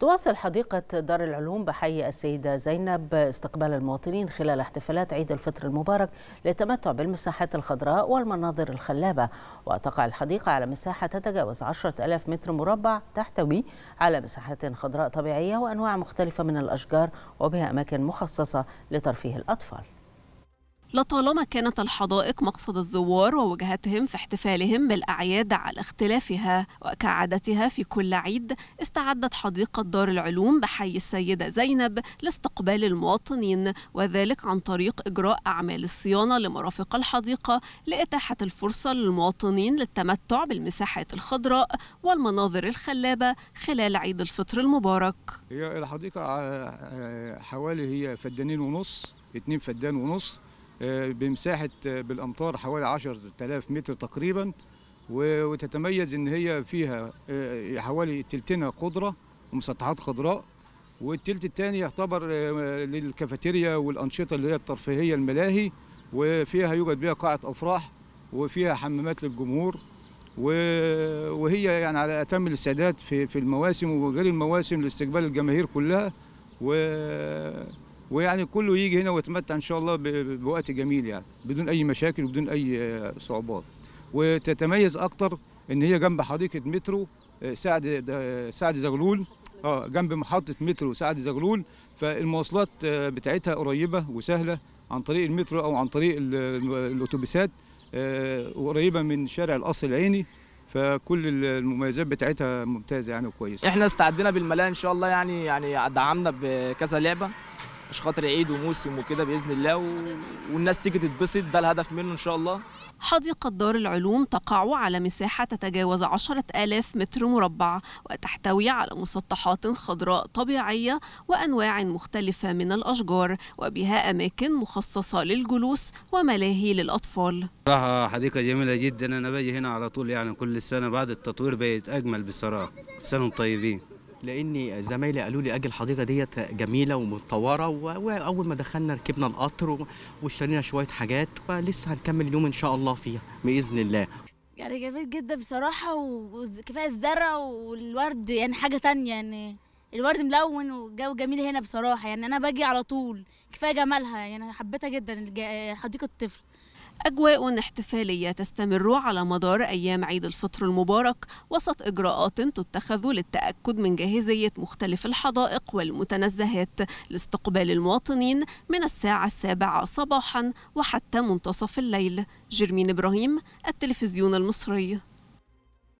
تواصل حديقة دار العلوم بحي السيدة زينب استقبال المواطنين خلال احتفالات عيد الفطر المبارك للتمتع بالمساحات الخضراء والمناظر الخلابة وتقع الحديقة على مساحة تتجاوز عشرة ألاف متر مربع تحتوي على مساحات خضراء طبيعية وأنواع مختلفة من الأشجار وبها أماكن مخصصة لترفيه الأطفال لطالما كانت الحدائق مقصد الزوار ووجهتهم في احتفالهم بالأعياد على اختلافها وكعادتها في كل عيد استعدت حديقة دار العلوم بحي السيدة زينب لاستقبال المواطنين وذلك عن طريق إجراء أعمال الصيانة لمرافق الحديقة لإتاحة الفرصة للمواطنين للتمتع بالمساحات الخضراء والمناظر الخلابة خلال عيد الفطر المبارك هي الحديقة آه، آه، حوالي هي فدانين ونص اتنين فدان ونص آه، بمساحه آه، بالامطار حوالي 10000 متر تقريبا وتتميز ان هي فيها آه، حوالي تلتنا خضره ومسطحات خضراء والتلت الثاني يعتبر للكافيتيريا والانشطه اللي هي الترفيهيه الملاهي وفيها يوجد بها قاعه افراح وفيها حمامات للجمهور وهي يعني على اتم الاستعداد في المواسم وغير المواسم لاستقبال الجماهير كلها و ويعني كله يجي هنا ويتمتع ان شاء الله بوقت جميل يعني بدون اي مشاكل وبدون اي آه، صعوبات وتتميز اكتر ان هي جنب حديقه مترو آه، سعد آه، سعد زغلول اه جنب محطه مترو سعد زغلول فالمواصلات بتاعتها قريبه وسهله عن طريق المترو او عن طريق الاتوبيسات وقريبه من شارع القصر العيني فكل المميزات بتاعتها ممتازه يعني وكويسه احنا استعدينا بالملاء ان شاء الله يعني يعني دعمنا بكذا لعبه عشان خاطر عيد وموسم وكده باذن الله و... والناس تيجي تتبسط ده الهدف منه ان شاء الله حديقة دار العلوم تقع على مساحة تتجاوز عشرة آلاف متر مربع وتحتوي على مسطحات خضراء طبيعية وأنواع مختلفة من الأشجار وبها أماكن مخصصة للجلوس وملاهي للأطفال صراحة حديقة جميلة جدا أنا باجي هنا على طول يعني كل سنة بعد التطوير بقت أجمل بصراحة سنة طيبين لان زمايلي قالوا لي اجي الحديقه ديت جميله ومتطوره واول ما دخلنا ركبنا القطر واشترينا شويه حاجات ولسه هنكمل اليوم ان شاء الله فيها باذن الله يعني جميل جدا بصراحه وكفايه الزرع والورد يعني حاجه تانية يعني الورد ملون والجو جميل هنا بصراحه يعني انا باجي على طول كفايه جمالها يعني حبيتها جدا حديقه الطفل أجواء احتفالية تستمر على مدار أيام عيد الفطر المبارك وسط إجراءات تتخذ للتأكد من جاهزية مختلف الحدائق والمتنزهات لاستقبال المواطنين من الساعة السابعة صباحا وحتى منتصف الليل جرمين إبراهيم التلفزيون المصري